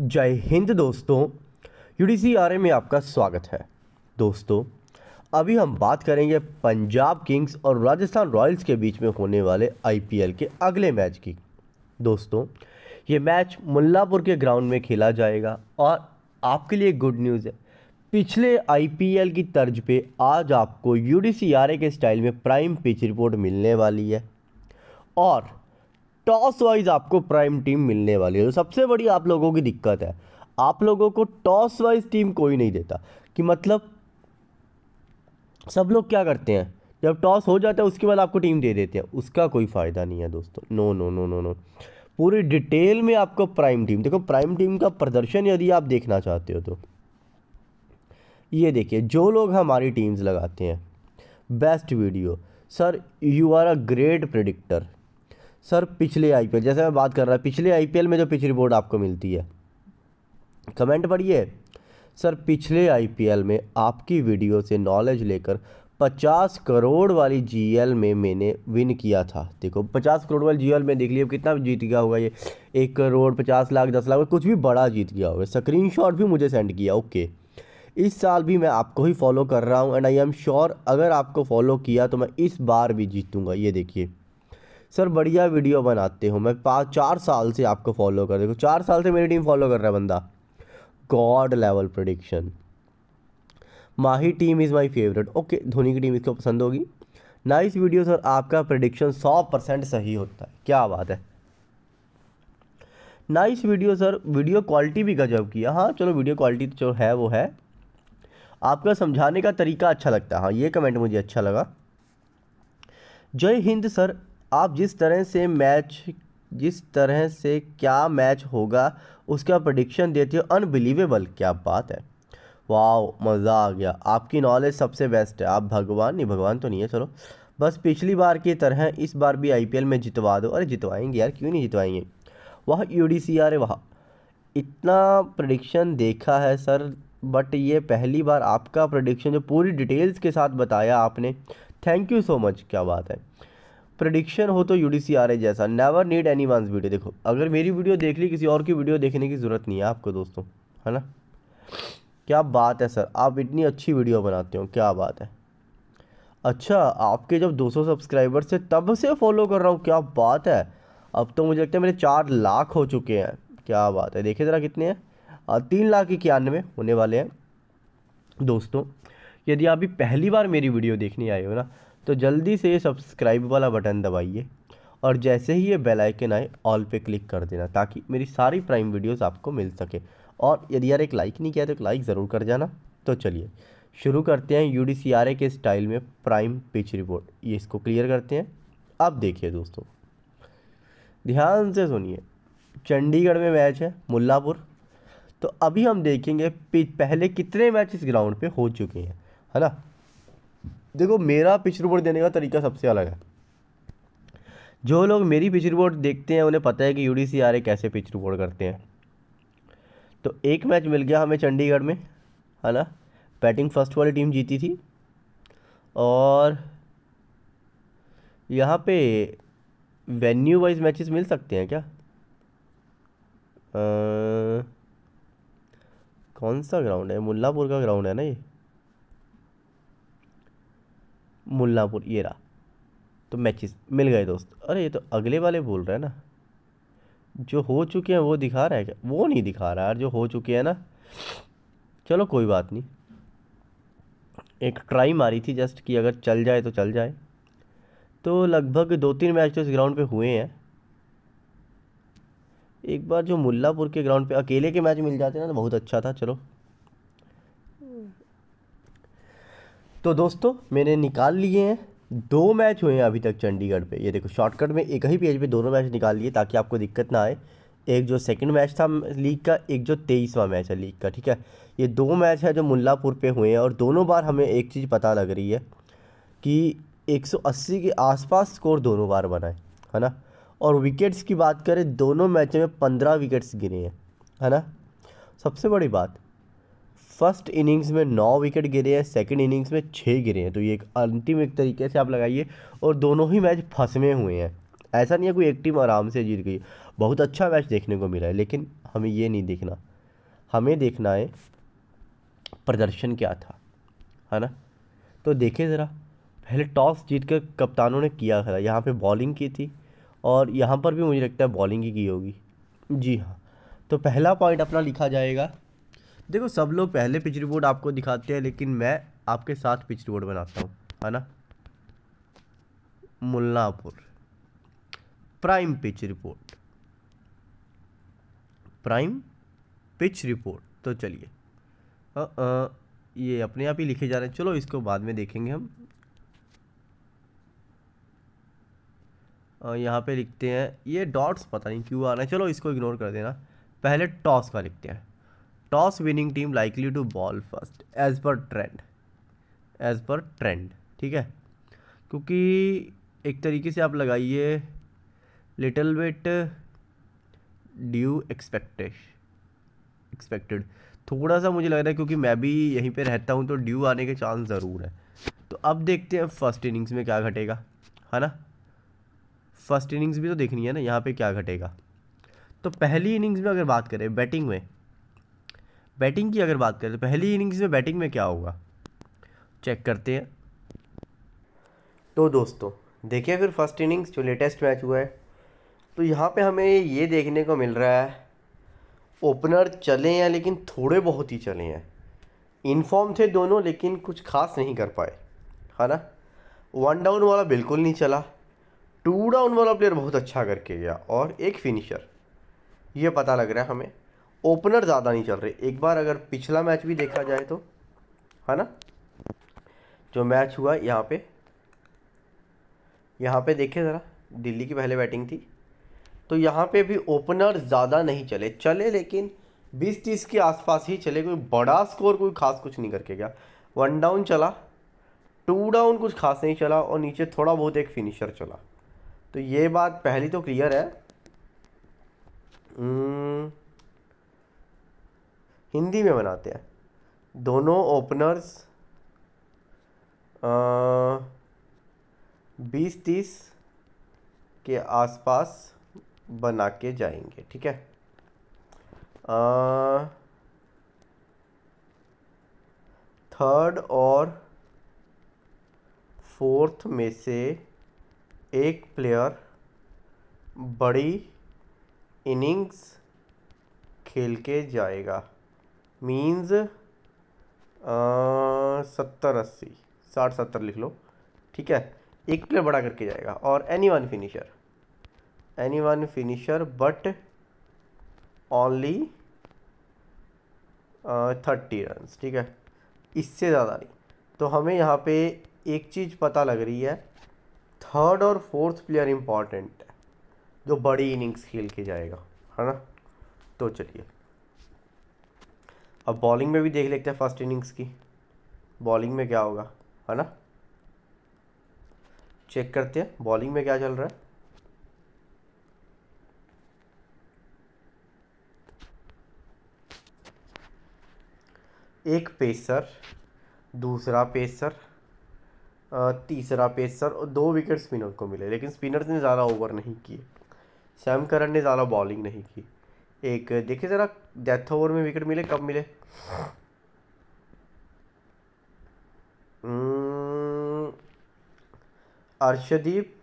जय हिंद दोस्तों UDC RA में आपका स्वागत है दोस्तों अभी हम बात करेंगे पंजाब किंग्स और राजस्थान रॉयल्स के बीच में होने वाले आईपीएल के अगले मैच की दोस्तों ये मैच मुल्लापुर के ग्राउंड में खेला जाएगा और आपके लिए गुड न्यूज़ है पिछले आईपीएल की तर्ज पे आज आपको यूडीसी के स्टाइल में प्राइम पिच रिपोर्ट मिलने वाली है और टॉस वाइज आपको प्राइम टीम मिलने वाली है तो सबसे बड़ी आप लोगों की दिक्कत है आप लोगों को टॉस वाइज टीम कोई नहीं देता कि मतलब सब लोग क्या करते हैं जब टॉस हो जाता है उसके बाद आपको टीम दे देते हैं उसका कोई फ़ायदा नहीं है दोस्तों no no no no no पूरी डिटेल में आपको प्राइम टीम देखो प्राइम टीम का प्रदर्शन यदि आप देखना चाहते हो तो ये देखिए जो लोग हमारी टीम्स लगाते हैं best video sir you are a great predictor sir पिछले आईपीएल जैसे मैं बात कर रहा पिछले आईपीएल में जो पिच रिपोर्ट आपको मिलती है कमेंट पढ़िए सर पिछले आईपीएल में आपकी वीडियो से नॉलेज लेकर पचास करोड़ वाली जीएल में मैंने विन किया था देखो पचास करोड़ वाली जीएल में देख लिया कितना जीत गया होगा ये एक करोड़ पचास लाख दस लाख कुछ भी बड़ा जीत गया होगा स्क्रीनशॉट भी मुझे सेंड किया ओके इस साल भी मैं आपको ही फॉलो कर रहा हूँ एंड आई एम श्योर अगर आपको फॉलो किया तो मैं इस बार भी जीतूँगा ये देखिए सर बढ़िया वीडियो बनाते हो मैं पाँच चार साल से आपको फॉलो कर देखो चार साल से मेरी टीम फॉलो कर रहा है बंदा god level prediction Mahi team is my favourite okay Dhoni की टीम इसको पसंद होगी नाइस वीडियो सर आपका प्रडिक्शन सौ परसेंट सही होता है क्या बात है nice video sir video quality भी गजब की हाँ चलो वीडियो तो क्वालिटी जो है वो है आपका समझाने का तरीका अच्छा लगता है हाँ ये कमेंट मुझे अच्छा लगा जय हिंद सर आप जिस तरह से मैच जिस तरह से क्या मैच होगा उसका प्रडिक्शन देते हो अनबिलीवेबल क्या बात है वाह मज़ा आ गया आपकी नॉलेज सबसे बेस्ट है आप भगवान नहीं भगवान तो नहीं है चलो बस पिछली बार की तरह इस बार भी आईपीएल में जितवा दो अरे जितवाएंगे यार क्यों नहीं जितवाएंगे वह यूडीसी अरे वाह इतना प्रडिक्शन देखा है सर बट ये पहली बार आपका प्रडिक्शन जो पूरी डिटेल्स के साथ बताया आपने थैंक यू सो मच क्या बात है प्रडिक्शन हो तो U D C R I जैसा never need any once video देखो अगर मेरी वीडियो देख ली किसी और की वीडियो देखने की ज़रूरत नहीं है आपको दोस्तों है ना क्या बात है सर आप इतनी अच्छी वीडियो बनाते हो क्या बात है अच्छा आपके जब 200 सब्सक्राइबर्स है तब से फॉलो कर रहा हूँ क्या बात है अब तो मुझे लगता है मेरे चार लाख हो चुके हैं क्या बात है देखिए ज़रा कितने हैं तीन लाख इक्यानवे होने वाले हैं दोस्तों यदि आप भी पहली बार मेरी वीडियो देखने आए हो ना तो जल्दी से ये सब्सक्राइब वाला बटन दबाइए और जैसे ही ये बेल आइकन आए ऑल पे क्लिक कर देना ताकि मेरी सारी प्राइम वीडियोस आपको मिल सके और यदि यार एक लाइक नहीं किया तो एक लाइक ज़रूर कर जाना तो चलिए शुरू करते हैं यू के स्टाइल में प्राइम पिच रिपोर्ट ये इसको क्लियर करते हैं अब देखिए दोस्तों ध्यान से सुनिए चंडीगढ़ में मैच है मुल्लापुर तो अभी हम देखेंगे पिच पहले कितने मैच इस ग्राउंड पे हो चुके हैं है ना देखो मेरा पिच रिपोर्ट देने का तरीका सबसे अलग है जो लोग मेरी पिच रिपोर्ट देखते हैं उन्हें पता है कि यू डी सी आर कैसे पिच रिपोर्ट करते हैं तो एक मैच मिल गया हमें चंडीगढ़ में है ना बैटिंग फर्स्ट वाली टीम जीती थी और यहाँ पे वेन्यू वाइज मैचेस मिल सकते हैं क्या आ, कौन सा ग्राउंड है मुल्लापुर का ग्राउंड है ना ये मुल्लापुर ये रहा तो मैचेस मिल गए दोस्त अरे ये तो अगले वाले बोल रहे हैं ना जो हो चुके हैं वो दिखा रहा है क्या वो नहीं दिखा रहा यार जो हो चुके हैं ना चलो कोई बात नहीं एक ट्राई मारी थी जस्ट कि अगर चल जाए तो चल जाए तो लगभग दो तीन मैच तो इस ग्राउंड पे हुए हैं एक बार जो मुल्लापुर के ग्राउंड पे अकेले के मैच मिल जाते ना तो बहुत अच्छा था चलो तो दोस्तों मैंने निकाल लिए हैं दो मैच हुए हैं अभी तक चंडीगढ़ पे ये देखो शॉर्टकट में एक ही पेज पे दोनों मैच निकाल लिए ताकि आपको दिक्कत ना आए एक जो सेकंड मैच था लीग का एक जो तेईसवां मैच है लीग का ठीक है ये दो मैच है जो मुल्लापुर पे हुए हैं और दोनों बार हमें एक चीज़ पता लग रही है कि 180 के आसपास स्कोर दोनों बार बनाए है है ना और विकेट्स की बात करें दोनों मैचों में पंद्रह विकेट्स गिरे हैं है ना सबसे बड़ी बात फर्स्ट इनिंग्स में नौ विकेट गिरे हैं सेकंड इनिंग्स में छः गिरे हैं तो ये एक अंतिम एक तरीके से आप लगाइए और दोनों ही मैच फंसमे हुए हैं ऐसा नहीं है कोई एक टीम आराम से जीत गई बहुत अच्छा मैच देखने को मिला है लेकिन हमें ये नहीं देखना हमें देखना है प्रदर्शन क्या था है ना तो देखें ज़रा पहले टॉस जीत कर कप्तानों ने किया खरा यहाँ पे बॉलिंग की थी और यहाँ पर भी मुझे लगता है बॉलिंग ही की होगी जी हाँ तो पहला पॉइंट अपना लिखा जाएगा देखो सब लोग पहले पिचरी बोर्ड आपको दिखाते हैं लेकिन मैं आपके साथ पिचरी बोर्ड बनाता हूँ है ना Mullanpur prime pitch report prime pitch report तो चलिए ये अपने आप ही लिखे जा रहे हैं चलो इसको बाद में देखेंगे हम यहाँ पे लिखते हैं ये डॉट्स पता नहीं क्यों आ रहे है चलो इसको इग्नोर कर देना पहले टॉस का लिखते हैं toss winning team likely to bowl first as per trend as per trend ठीक है क्योंकि एक तरीके से आप लगाइए little bit dew expectation expected थोड़ा सा मुझे लग रहा है क्योंकि मैं भी यहीं पे रहता हूँ तो ड्यू आने के चांस ज़रूर है तो अब देखते हैं फर्स्ट इनिंग्स में क्या घटेगा है ना फर्स्ट इनिंग्स भी तो देखनी है ना यहाँ पे क्या घटेगा तो पहली इनिंग्स में अगर बात करें बैटिंग में बैटिंग की अगर बात करें तो पहली इनिंग्स में बैटिंग में क्या होगा चेक करते हैं तो दोस्तों देखिए फिर फर्स्ट इनिंग्स जो लेटेस्ट मैच हुआ है तो यहाँ पे हमें ये देखने को मिल रहा है ओपनर चले हैं लेकिन थोड़े बहुत ही चले हैं इनफॉर्म थे दोनों लेकिन कुछ खास नहीं कर पाए है ना वन डाउन वाला बिल्कुल नहीं चला टू डाउन वाला प्लेयर बहुत अच्छा करके गया और एक फिनिशर ये पता लग रहा है हमें ओपनर ज़्यादा नहीं चल रहे एक बार अगर पिछला मैच भी देखा जाए तो है ना जो मैच हुआ यहाँ पे यहाँ पे देखे ज़रा दिल्ली की पहले बैटिंग थी तो यहाँ पे भी ओपनर ज़्यादा नहीं चले चले लेकिन बीस तीस के आसपास ही चले कोई बड़ा स्कोर कोई खास कुछ नहीं करके गया वन डाउन चला टू डाउन कुछ खास नहीं चला और नीचे थोड़ा बहुत एक फिनिशर चला तो ये बात पहली तो क्लियर है हम्म, हिंदी में बनाते हैं दोनों ओपनर्स बीस तीस के आसपास बना के जाएंगे ठीक है थर्ड और फोर्थ में से एक प्लेयर बड़ी इनिंग्स खेल के जाएगा मीन्स सत्तर अस्सी साठ सत्तर लिख लो ठीक है एक प्लेयर तो बड़ा करके जाएगा और any one finisher any one finisher but only thirty run ठीक है इससे ज़्यादा नहीं तो हमें यहाँ पे एक चीज़ पता लग रही है थर्ड और फोर्थ प्लेयर इम्पॉर्टेंट है जो बड़ी इनिंग्स खेल के जाएगा है ना तो चलिए अब बॉलिंग में भी देख लेते हैं फर्स्ट इनिंग्स की बॉलिंग में क्या होगा है ना चेक करते हैं बॉलिंग में क्या चल रहा है एक पेसर दूसरा पेसर तीसरा पेसर और दो विकेट स्पिनर को मिले लेकिन स्पिनर्स ने ज़्यादा ओवर नहीं किए सैम करन ने ज़्यादा बॉलिंग नहीं की एक देखिए ज़रा डेथ ओवर में विकेट मिले कब मिले hmm, अर्शदीप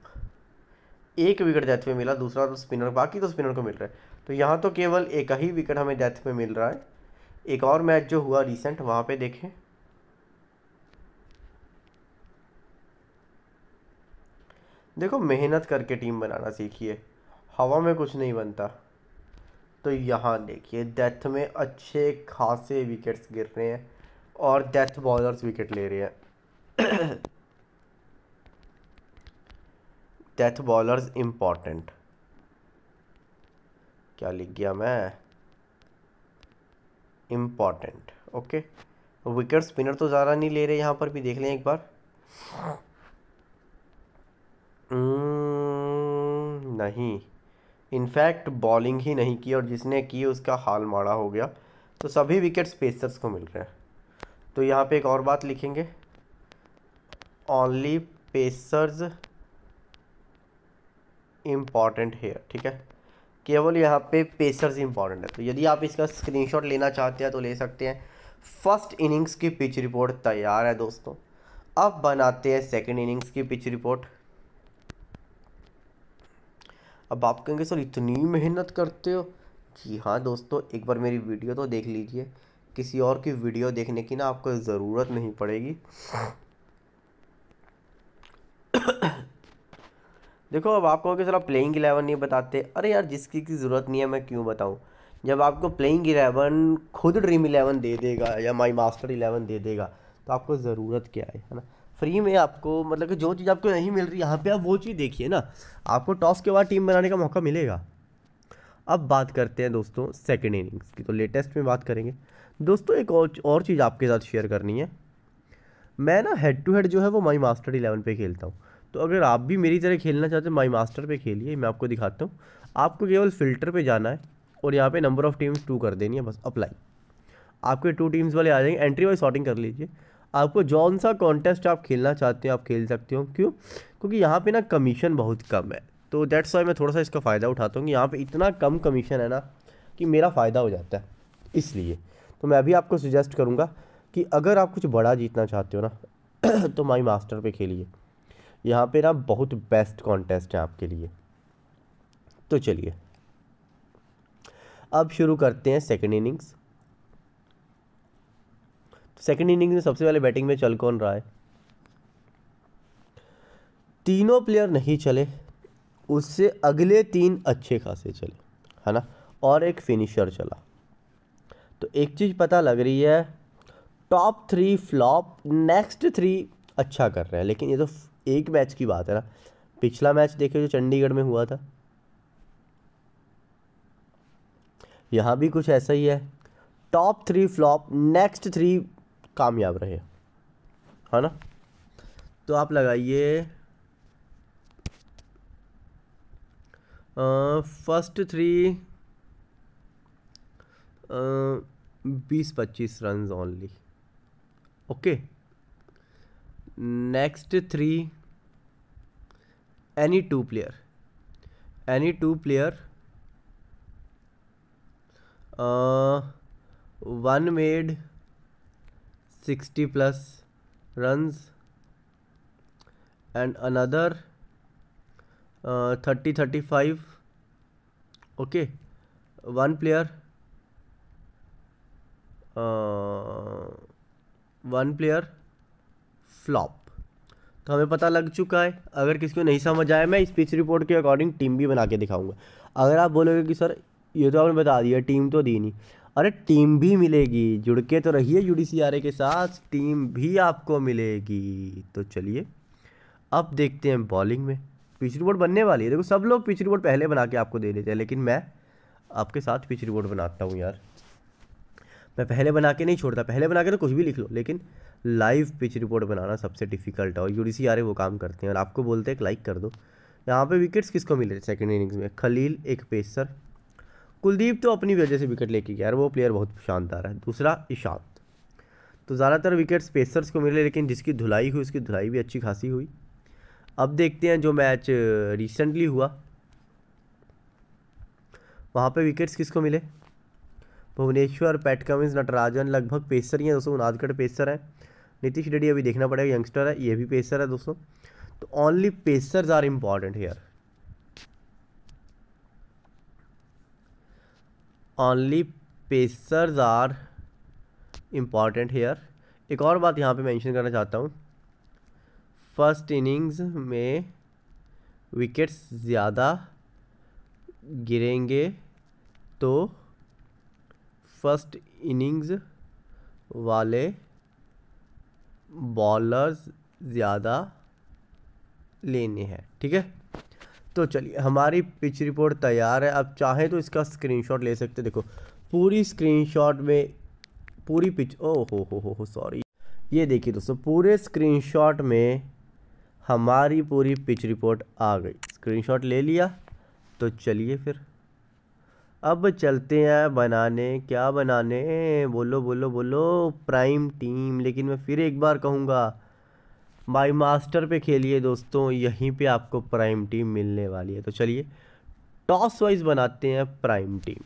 एक विकेट डेथ में मिला दूसरा तो स्पिनर बाकी तो स्पिनर को मिल रहा है तो यहाँ तो केवल एक ही विकेट हमें डेथ में मिल रहा है एक और मैच जो हुआ रिसेंट वहाँ पे देखें देखो मेहनत करके टीम बनाना सीखिए हवा में कुछ नहीं बनता तो यहाँ देखिए डेथ में अच्छे खासे विकेट्स गिर रहे हैं और डेथ बॉलर्स विकेट ले रहे हैं डेथ बॉलर्स इम्पॉर्टेंट क्या लिख गया मैं इम्पॉर्टेंट ओके विकेट स्पिनर तो ज़्यादा नहीं ले रहे यहाँ पर भी देख लें एक बार नहीं इनफैक्ट बॉलिंग ही नहीं की और जिसने की उसका हाल माड़ा हो गया तो सभी विकेट्स पेसर्स को मिल रहे हैं तो यहाँ पे एक और बात लिखेंगे ओनली पेसर्स इम्पॉर्टेंट हेयर ठीक है केवल यहाँ पे पेसर्स इम्पॉर्टेंट है तो यदि आप इसका स्क्रीनशॉट लेना चाहते हैं तो ले सकते हैं फर्स्ट इनिंग्स की पिच रिपोर्ट तैयार है दोस्तों अब बनाते हैं सेकंड इनिंग्स की पिच रिपोर्ट अब आप कहेंगे सर इतनी मेहनत करते हो जी हाँ दोस्तों एक बार मेरी वीडियो तो देख लीजिए किसी और की वीडियो देखने की ना आपको ज़रूरत नहीं पड़ेगी देखो अब आप कहोगे सर आप प्लेइंग इलेवन नहीं बताते अरे यार जिसकी की ज़रूरत नहीं है मैं क्यों बताऊँ जब आपको प्लेइंग इलेवन खुद ड्रीम इलेवन दे देगा या माई मास्टर इलेवन दे देगा तो आपको ज़रूरत क्या है है ना फ्री में आपको मतलब कि जो चीज़ आपको नहीं मिल रही यहाँ पे आप वो चीज़ देखिए ना आपको टॉस के बाद टीम बनाने का मौका मिलेगा अब बात करते हैं दोस्तों सेकेंड इनिंग्स की तो लेटेस्ट में बात करेंगे दोस्तों एक और और चीज़ आपके साथ शेयर करनी है मैं ना हेड टू हेड जो है वो माई मास्टर इलेवन पे खेलता हूँ तो अगर आप भी मेरी तरह खेलना चाहते हैं माई मास्टर पे खेलिए मैं आपको दिखाता हूँ आपको केवल फिल्टर पे जाना है और यहाँ पे नंबर ऑफ़ टीम्स टू कर देनी है बस अप्लाई आपके टू टीम्स वाले आ जाएंगे एंट्री वाइज शॉटिंग कर लीजिए आपको जौन सा कॉन्टेस्ट आप खेलना चाहते हो आप खेल सकते हो क्यों क्योंकि यहाँ पे ना कमीशन बहुत कम है तो डेट्स वाई मैं थोड़ा सा इसका फ़ायदा उठाता हूँ कि यहाँ पर इतना कम कमीशन है ना कि मेरा फ़ायदा हो जाता है इसलिए तो मैं अभी आपको सजेस्ट करूँगा कि अगर आप कुछ बड़ा जीतना चाहते हो ना तो माई मास्टर पे खेलिए यहाँ पे ना बहुत बेस्ट कॉन्टेस्ट है आपके लिए तो चलिए अब शुरू करते हैं सेकेंड इनिंग्स सेकेंड इनिंग में सबसे पहले बैटिंग में चल कौन रहा है तीनों प्लेयर नहीं चले उससे अगले तीन अच्छे खासे चले है ना और एक फिनिशर चला तो एक चीज़ पता लग रही है top three flop next three अच्छा कर रहे हैं लेकिन ये तो एक मैच की बात है ना पिछला मैच देखे जो चंडीगढ़ में हुआ था यहाँ भी कुछ ऐसा ही है top three flop next three कामयाब रहे है ना तो आप लगाइए फर्स्ट थ्री बीस पच्चीस run only okay next three any two player any two player one made 60 plus runs and another uh, 30 35 okay one player uh, one player flop तो हमें पता लग चुका है अगर किसी को नहीं समझ आया मैं इस पिच रिपोर्ट के अकॉर्डिंग टीम भी बना के दिखाऊंगा अगर आप बोलोगे कि सर ये तो आपने बता दिया टीम तो दी नहीं अरे टीम भी मिलेगी जुड़ के तो रहिए यू डी के साथ टीम भी आपको मिलेगी तो चलिए अब देखते हैं बॉलिंग में पिच रिपोर्ट बनने वाली है देखो सब लोग पिच रिपोर्ट पहले बना के आपको दे देते हैं लेकिन मैं आपके साथ पिच रिपोर्ट बनाता हूँ यार मैं पहले बना के नहीं छोड़ता पहले बना के तो कुछ भी लिख लो लेकिन लाइव पिच रिपोर्ट बनाना सबसे डिफिकल्ट है और यू डी वो काम करते हैं और आपको बोलते हैं लाइक कर दो यहाँ पे विकेट्स किसको मिले सेकंड इनिंग्स में खलील एक पेसर कुलदीप तो अपनी वजह से विकेट लेके गया वो प्लेयर बहुत शानदार है दूसरा इशांत तो ज़्यादातर विकेट स्पेसर्स को मिले लेकिन जिसकी धुलाई हुई उसकी धुलाई भी अच्छी खासी हुई अब देखते हैं जो मैच रिसेंटली हुआ वहाँ पे विकेट्स किसको मिले भुवनेश्वर पैट कमिंस नटराजन लगभग पेसर ही हैं दोस्तों नाजगढ़ पेसर हैं नीतीश रेड्डी अभी देखना पड़ेगा यंगस्टर है ये भी पेसर है दोस्तों तो only pacers are important here only pacers are important here एक और बात यहाँ पे मेंशन करना चाहता हूँ फर्स्ट इनिंग्स में विकेट्स ज़्यादा गिरेंगे तो फर्स्ट इनिंग्स वाले बॉलर्स ज़्यादा लेने हैं ठीक है तो चलिए हमारी पिच रिपोर्ट तैयार है आप चाहें तो इसका स्क्रीनशॉट ले सकते देखो पूरी स्क्रीनशॉट में पूरी पिच ओ हो हो हो हो सॉरी ये देखिए दोस्तों पूरे स्क्रीनशॉट में हमारी पूरी पिच रिपोर्ट आ गई स्क्रीनशॉट ले लिया तो चलिए फिर अब चलते हैं बनाने क्या बनाने बोलो बोलो बोलो प्राइम टीम लेकिन मैं फिर एक बार कहूँगा बाई मास्टर पे खेलिए दोस्तों यहीं पे आपको प्राइम टीम मिलने वाली है तो चलिए टॉस वाइज बनाते हैं प्राइम टीम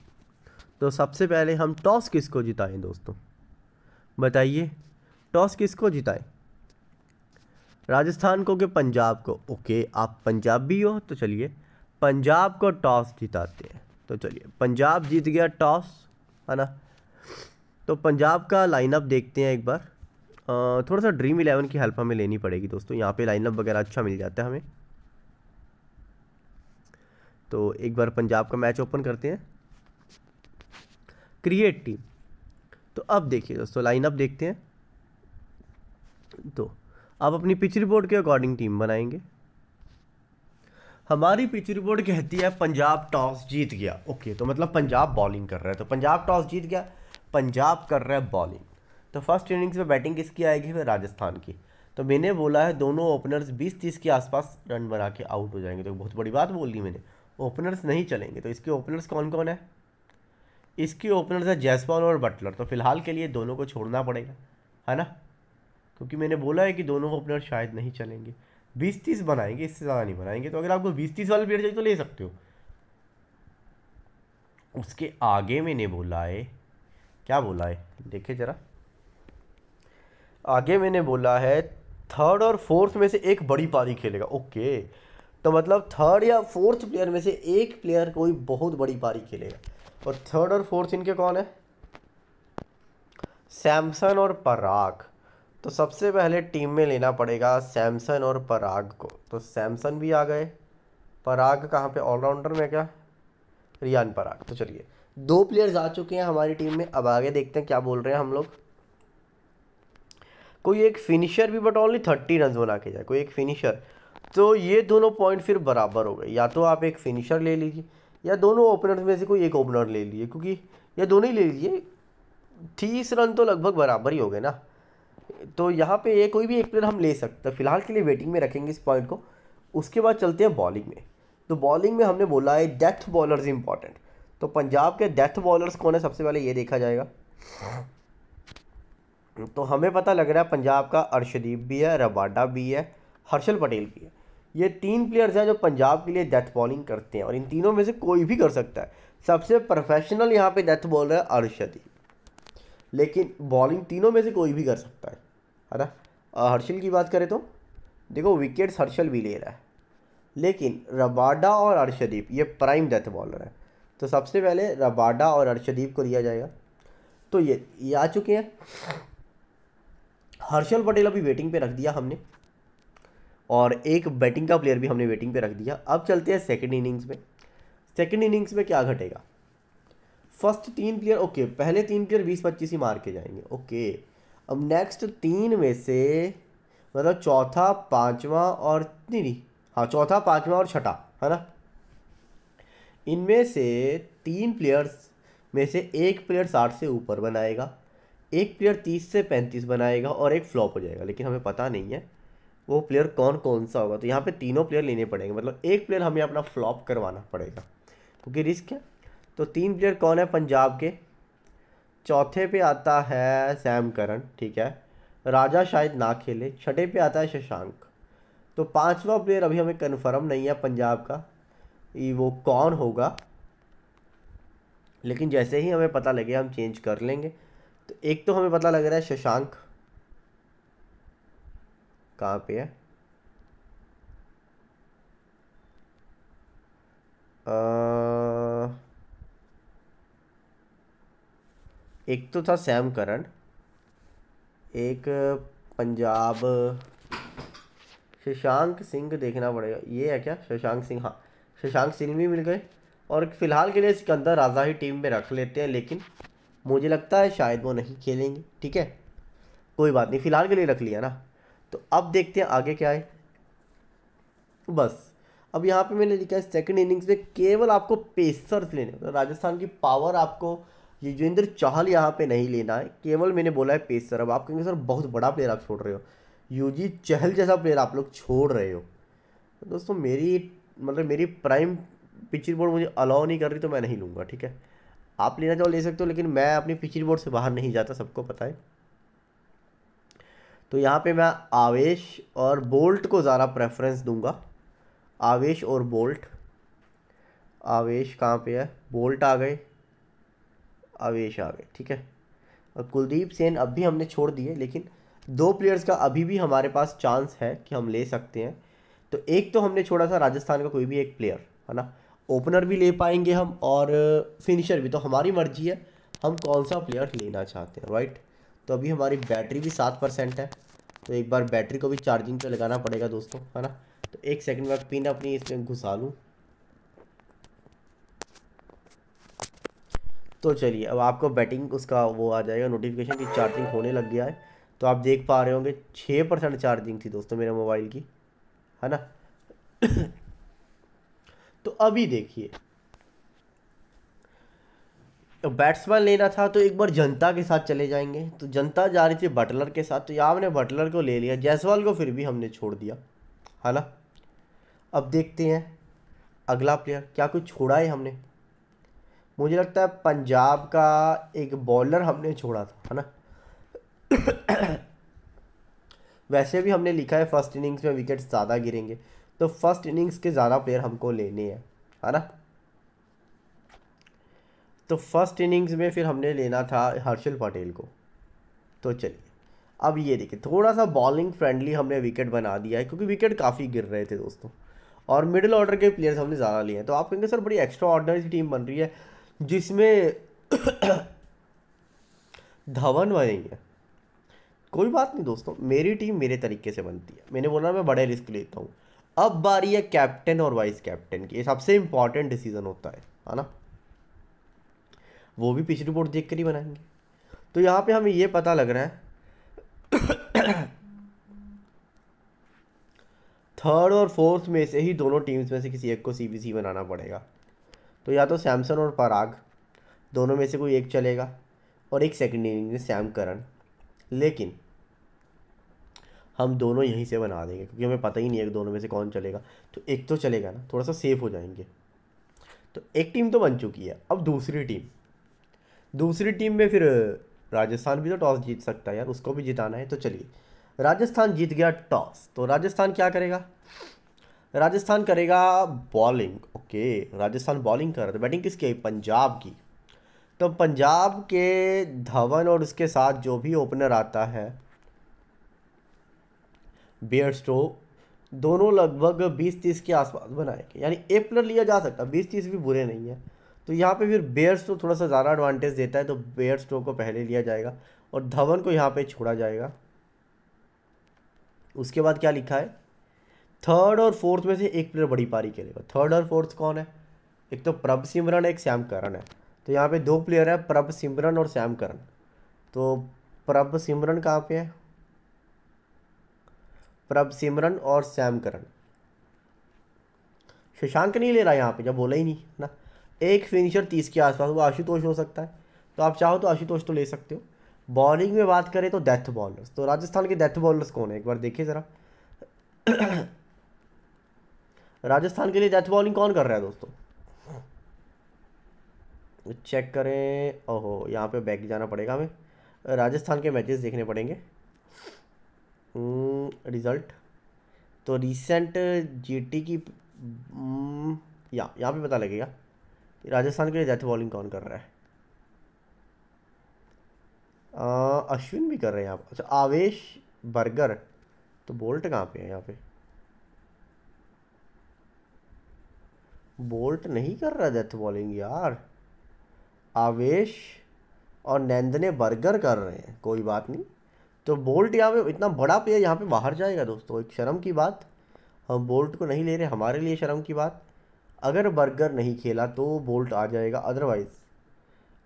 तो सबसे पहले हम टॉस किसको जिताएं दोस्तों बताइए टॉस किसको जिताएं राजस्थान को कि पंजाब को ओके आप पंजाबी हो तो चलिए पंजाब को टॉस जिताते हैं तो चलिए पंजाब जीत गया टॉस है ना तो पंजाब का लाइनअप देखते हैं एक बार थोड़ा सा ड्रीम इलेवन की हेल्प हमें लेनी पड़ेगी दोस्तों यहाँ पे लाइनअप वगैरह अच्छा मिल जाता है हमें तो एक बार पंजाब का मैच ओपन करते हैं क्रिएट टीम तो अब देखिए दोस्तों लाइनअप देखते हैं तो आप अपनी पिच रिपोर्ट के अकॉर्डिंग टीम बनाएंगे हमारी पिच रिपोर्ट कहती है पंजाब टॉस जीत गया ओके तो मतलब पंजाब बॉलिंग कर रहा है तो पंजाब टॉस जीत गया पंजाब कर रहा है बॉलिंग तो फर्स्ट इनिंग्स में बैटिंग किसकी आएगी फिर राजस्थान की तो मैंने बोला है दोनों ओपनर्स बीस तीस के आसपास रन बना के आउट हो जाएंगे तो बहुत बड़ी बात बोल दी मैंने ओपनर्स नहीं चलेंगे तो इसके ओपनर्स कौन कौन है इसके ओपनर्स है जैसवाल और बटलर तो फिलहाल के लिए दोनों को छोड़ना पड़ेगा है ना क्योंकि मैंने बोला है कि दोनों ओपनर शायद नहीं चलेंगे बीस तीस बनाएंगे इससे ज़्यादा नहीं बनाएंगे तो अगर आपको बीस तीस वाले प्लेयर चाहिए तो ले सकते हो उसके आगे मैंने बोला है क्या बोला है देखे ज़रा आगे मैंने बोला है थर्ड और फोर्थ में से एक बड़ी पारी खेलेगा ओके तो मतलब थर्ड या फोर्थ प्लेयर में से एक प्लेयर कोई बहुत बड़ी पारी खेलेगा और थर्ड और फोर्थ इनके कौन है सैमसन और पराग तो सबसे पहले टीम में लेना पड़ेगा सैमसन और पराग को तो सैमसन भी आ गए पराग कहाँ पे ऑलराउंडर में क्या रियान पराग तो चलिए दो प्लेयर्स आ चुके हैं हमारी टीम में अब आगे देखते हैं क्या बोल रहे हैं हम लोग कोई एक फिनिशर भी बट ओनली थर्टी रन बना के जाए कोई एक फिनिशर तो ये दोनों पॉइंट फिर बराबर हो गए या तो आप एक फिनिशर ले लीजिए या दोनों ओपनर्स में से कोई एक ओपनर ले लीजिए क्योंकि या दोनों ही ले लीजिए तीस रन तो लगभग बराबर ही हो गए ना तो यहाँ पे ये कोई भी एक प्लेयर हम ले सकते हैं फिलहाल के लिए वेटिंग में रखेंगे इस पॉइंट को उसके बाद चलते हैं बॉलिंग में तो बॉलिंग में हमने बोला है डेथ बॉलर्स इंपॉर्टेंट तो पंजाब के डेथ बॉलर्स कौन है सबसे पहले ये देखा जाएगा तो हमें पता लग रहा है पंजाब का अर्शदीप भी है रबाडा भी है हर्षल पटेल भी है ये तीन प्लेयर्स हैं जो पंजाब के लिए डेथ बॉलिंग करते हैं और इन तीनों में से कोई भी कर सकता है सबसे प्रोफेशनल यहाँ पे डेथ बॉलर है अर्शदीप लेकिन बॉलिंग तीनों में से कोई भी कर सकता है है ना हर्षल की बात करें तो देखो विकेट्स हर्षल भी ले रहा है लेकिन रबाडा और अर्शदीप ये प्राइम डेथ बॉलर है तो सबसे पहले रबाडा और अर्शदीप को लिया जाएगा तो ये ये आ चुके हैं हर्षल पटेल अभी वेटिंग पे रख दिया हमने और एक बैटिंग का प्लेयर भी हमने वेटिंग पे रख दिया अब चलते हैं सेकेंड इनिंग्स में सेकेंड इनिंग्स में क्या घटेगा फर्स्ट तीन प्लेयर ओके पहले तीन प्लेयर बीस पच्चीस ही मार के जाएंगे ओके अब नेक्स्ट तीन में से मतलब चौथा पाँचवा और नहीं नहीं हाँ चौथा पाँचवा और छठा है ना इनमें से तीन प्लेयर्स में से एक प्लेयर साठ से ऊपर बनाएगा एक प्लेयर तीस से पैंतीस बनाएगा और एक फ्लॉप हो जाएगा लेकिन हमें पता नहीं है वो प्लेयर कौन कौन सा होगा तो यहाँ पे तीनों प्लेयर लेने पड़ेंगे मतलब एक प्लेयर हमें अपना फ्लॉप करवाना पड़ेगा क्योंकि रिस्क है तो तीन प्लेयर कौन है पंजाब के चौथे पे आता है सैम करण ठीक है राजा शायद ना खेले छठे पे आता है शशांक तो पांचवा प्लेयर अभी हमें कन्फर्म नहीं है पंजाब का वो कौन होगा लेकिन जैसे ही हमें पता लगे हम चेंज कर लेंगे तो एक तो हमें पता लग रहा है शशांक कहाँ पे है आ... एक तो था सैम करण एक पंजाब शशांक सिंह देखना पड़ेगा ये है क्या शशांक सिंह हाँ शशांक सिंह भी मिल गए और फिलहाल के लिए सिकंदर राजा ही टीम में रख लेते हैं लेकिन मुझे लगता है शायद वो नहीं खेलेंगे ठीक है कोई बात नहीं फ़िलहाल के लिए रख लिया ना तो अब देखते हैं आगे क्या है बस अब यहाँ पे मैंने लिखा है सेकंड इनिंग्स में केवल आपको पेसर्स लेने तो राजस्थान की पावर आपको युजेंद्र चहल यहाँ पे नहीं लेना है केवल मैंने बोला है पेसर अब आप कहेंगे सर बहुत बड़ा प्लेयर आप छोड़ रहे हो यूजी चहल जैसा प्लेयर आप लोग छोड़ रहे हो तो दोस्तों मेरी मतलब मेरी प्राइम पिक्चर बोर्ड मुझे अलाउ नहीं कर रही तो मैं नहीं लूँगा ठीक है आप लेना चाहो ले सकते हो लेकिन मैं अपनी पिचिंग बोर्ड से बाहर नहीं जाता सबको पता है तो यहाँ पे मैं आवेश और बोल्ट को ज़्यादा प्रेफरेंस दूंगा आवेश और बोल्ट आवेश कहाँ पे है बोल्ट आ गए आवेश आ गए ठीक है और कुलदीप सेन अब भी हमने छोड़ दिए लेकिन दो प्लेयर्स का अभी भी हमारे पास चांस है कि हम ले सकते हैं तो एक तो हमने छोड़ा था राजस्थान का कोई भी एक प्लेयर है ना ओपनर भी ले पाएंगे हम और फिनिशर भी तो हमारी मर्जी है हम कौन सा प्लेयर लेना चाहते हैं राइट तो अभी हमारी बैटरी भी सात परसेंट है तो एक बार बैटरी को भी चार्जिंग पे लगाना पड़ेगा दोस्तों है ना तो एक सेकंड में पिन अपनी इसमें घुसा लूँ तो चलिए अब आपको बैटिंग उसका वो आ जाएगा नोटिफिकेशन की चार्जिंग होने लग गया है तो आप देख पा रहे होंगे छः परसेंट चार्जिंग थी दोस्तों मेरे मोबाइल की है ना अभी देखिए तो बैट्समैन लेना था तो एक बार जनता के साथ चले जाएंगे तो जनता जा रही थी बटलर के साथ तो यहाँ हमने बटलर को ले लिया जायसवाल को फिर भी हमने छोड़ दिया है ना अब देखते हैं अगला प्लेयर क्या कुछ छोड़ा है हमने मुझे लगता है पंजाब का एक बॉलर हमने छोड़ा था है ना वैसे भी हमने लिखा है फर्स्ट इनिंग्स में विकेट ज़्यादा गिरेंगे तो फर्स्ट इनिंग्स के ज़्यादा प्लेयर हमको लेने हैं है ना तो फर्स्ट इनिंग्स में फिर हमने लेना था हर्षल पटेल को तो चलिए अब ये देखिए थोड़ा सा बॉलिंग फ्रेंडली हमने विकेट बना दिया है क्योंकि विकेट काफ़ी गिर रहे थे दोस्तों और मिडिल ऑर्डर के प्लेयर्स हमने ज़्यादा लिए हैं तो आप कहेंगे सर बड़ी एक्स्ट्रा ऑर्डनरी टीम बन रही है जिसमें धवन बनेंगे कोई बात नहीं दोस्तों मेरी टीम मेरे तरीके से बनती है मैंने बोला मैं बड़े रिस्क लेता हूँ अब बारी है कैप्टन और वाइस कैप्टन की सबसे इंपॉर्टेंट डिसीजन होता है है ना वो भी पिछली रिपोर्ट देख कर ही बनाएंगे तो यहाँ पे हमें ये पता लग रहा है थर्ड और फोर्थ में से ही दोनों टीम्स में से किसी एक को सीबीसी बनाना पड़ेगा तो या तो सैमसन और पराग दोनों में से कोई एक चलेगा और एक सेकेंड इनिंग में सैम करण लेकिन हम दोनों यहीं से बना देंगे क्योंकि हमें पता ही नहीं है कि दोनों में से कौन चलेगा तो एक तो चलेगा ना थोड़ा सा सेफ हो जाएंगे तो एक टीम तो बन चुकी है अब दूसरी टीम दूसरी टीम में फिर राजस्थान भी तो टॉस जीत सकता है यार उसको भी जिताना है तो चलिए राजस्थान जीत गया टॉस तो राजस्थान क्या करेगा राजस्थान करेगा बॉलिंग ओके राजस्थान बॉलिंग कर रहा था बैटिंग किसकी आई पंजाब की तो पंजाब के धवन और उसके साथ जो भी ओपनर आता है बियर स्टो दोनों लगभग बीस तीस के आसपास बनाएंगे यानी एक प्लेयर लिया जा सकता है बीस तीस भी बुरे नहीं है तो यहाँ पे फिर बेयर स्टो थोड़ा सा ज़्यादा एडवांटेज देता है तो बेयर स्टो को पहले लिया जाएगा और धवन को यहाँ पे छोड़ा जाएगा उसके बाद क्या लिखा है थर्ड और फोर्थ में से एक प्लेयर बड़ी पारी खेलेगा थर्ड और फोर्थ कौन है एक तो प्रभ सिमरन एक श्याम करण है तो यहाँ पर दो प्लेयर है प्रभ सिमरन और श्याम करण तो प्रभ सिमरन कहाँ पर है प्रभ सिमरन और करण शशांक नहीं ले रहा यहाँ पे जब बोला ही नहीं ना एक फिनिशर तीस के आसपास वो आशुतोष हो सकता है तो आप चाहो तो आशुतोष तो ले सकते हो बॉलिंग में बात करें तो डेथ बॉलर्स तो राजस्थान के डेथ बॉलर्स कौन है एक बार देखिए ज़रा राजस्थान के लिए डेथ बॉलिंग कौन कर रहा है दोस्तों चेक करें ओहो यहाँ पे बैक जाना पड़ेगा हमें राजस्थान के मैचेस देखने पड़ेंगे रिज़ल्ट हम्म, तो रिसेंट जीटी की हम्म, या यहाँ पे पता लगेगा कि राजस्थान के लिए डेथ बॉलिंग कौन कर रहा है आ, अश्विन भी कर रहे हैं आप अच्छा आवेश बर्गर तो बोल्ट कहाँ पे है यहाँ पे बोल्ट नहीं कर रहा डेथ बॉलिंग यार आवेश और नैंदने बर्गर कर रहे हैं कोई बात नहीं तो बोल्ट यहाँ पे इतना बड़ा प्लेयर यहाँ पे बाहर जाएगा दोस्तों एक शर्म की बात हम बोल्ट को नहीं ले रहे हमारे लिए शर्म की बात अगर बर्गर नहीं खेला तो बोल्ट आ जाएगा अदरवाइज़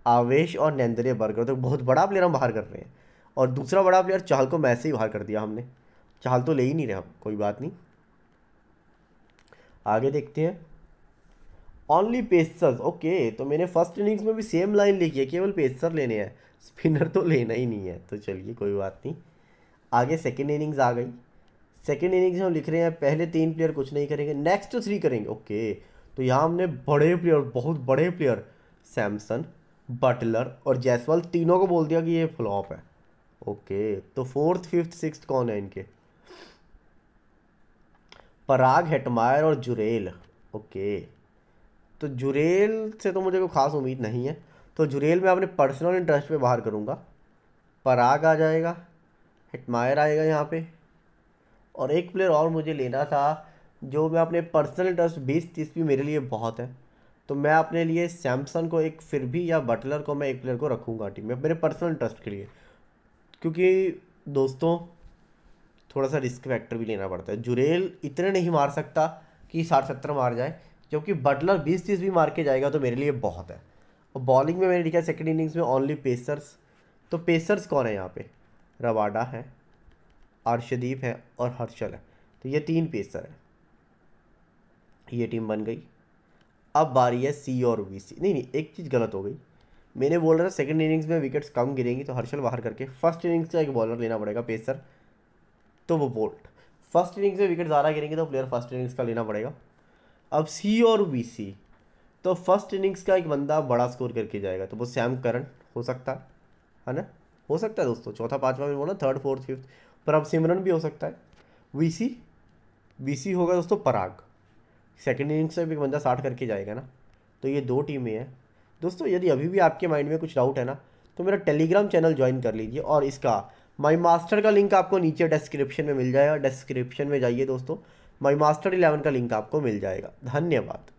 आवेश और नेंद्रे बर्गर तो बहुत बड़ा प्लेयर हम बाहर कर रहे हैं और दूसरा बड़ा प्लेयर चाहल को मैसे ही बाहर कर दिया हमने चाहल तो ले ही नहीं रहे हम कोई बात नहीं आगे देखते हैं ओनली पेसर्स ओके तो मैंने फर्स्ट इनिंग्स में भी सेम लाइन लिखी है केवल पेसर लेने हैं स्पिनर तो लेना ही नहीं है तो चलिए कोई बात नहीं आगे सेकेंड इनिंग्स आ गई सेकेंड इनिंग्स हम लिख रहे हैं पहले तीन प्लेयर कुछ नहीं करेंगे नेक्स्ट तो थ्री करेंगे ओके तो यहाँ हमने बड़े प्लेयर बहुत बड़े प्लेयर सैमसन बटलर और जयसवाल तीनों को बोल दिया कि ये फ्लॉप है ओके तो फोर्थ फिफ्थ सिक्स कौन है इनके पराग हेटमायर और जुरेल ओके तो जुरेल से तो मुझे कोई खास उम्मीद नहीं है तो जुरेल में अपने पर्सनल इंटरेस्ट पे बाहर करूँगा पराग आ जाएगा हिटमायर आएगा यहाँ पे और एक प्लेयर और मुझे लेना था जो मैं अपने पर्सनल इंटरेस्ट बीस तीस भी मेरे लिए बहुत है तो मैं अपने लिए सैमसंग को एक फिर भी या बटलर को मैं एक प्लेयर को रखूँगा टीम में मेरे पर्सनल इंटरेस्ट के लिए क्योंकि दोस्तों थोड़ा सा रिस्क फैक्टर भी लेना पड़ता है जुरेल इतने नहीं मार सकता कि साठ सत्तर मार जाए जबकि बटलर बीस तीस भी मार के जाएगा तो मेरे लिए बहुत है और बॉलिंग में मैंने लिखा है सेकेंड इनिंग्स में ओनली पेसर्स तो पेसर्स कौन है यहाँ पे रवाडा है अरशदीप है और हर्षल है तो ये तीन पेसर हैं ये टीम बन गई अब बारी है सी और वी सी नहीं नहीं एक चीज़ गलत हो गई मैंने बोल रहा था सेकेंड इनिंग्स में विकेट्स कम गिरेंगी तो हर्षल बाहर करके फर्स्ट इनिंग्स का एक बॉलर लेना पड़ेगा पेसर तो वो बोल्ट फर्स्ट इनिंग्स में विकेट ज़्यादा गिरेंगे तो प्लेयर फर्स्ट इनिंग्स का लेना पड़ेगा अब सी और वी सी तो फर्स्ट इनिंग्स का एक बंदा बड़ा स्कोर करके जाएगा तो वो सैम करण हो सकता है ना हो सकता है दोस्तों चौथा पाँचवा में बोला थर्ड फोर्थ फिफ्थ पर अब सिमरन भी हो सकता है वीसी वीसी होगा दोस्तों पराग सेकेंड इनिंग्स में भी एक बंदा साठ करके जाएगा ना तो ये दो टीमें हैं दोस्तों यदि अभी भी आपके माइंड में कुछ डाउट है ना तो मेरा टेलीग्राम चैनल ज्वाइन कर लीजिए और इसका माई मास्टर का लिंक आपको नीचे डिस्क्रिप्शन में मिल जाएगा डिस्क्रिप्शन में जाइए दोस्तों माई मास्टर इलेवन का लिंक आपको मिल जाएगा धन्यवाद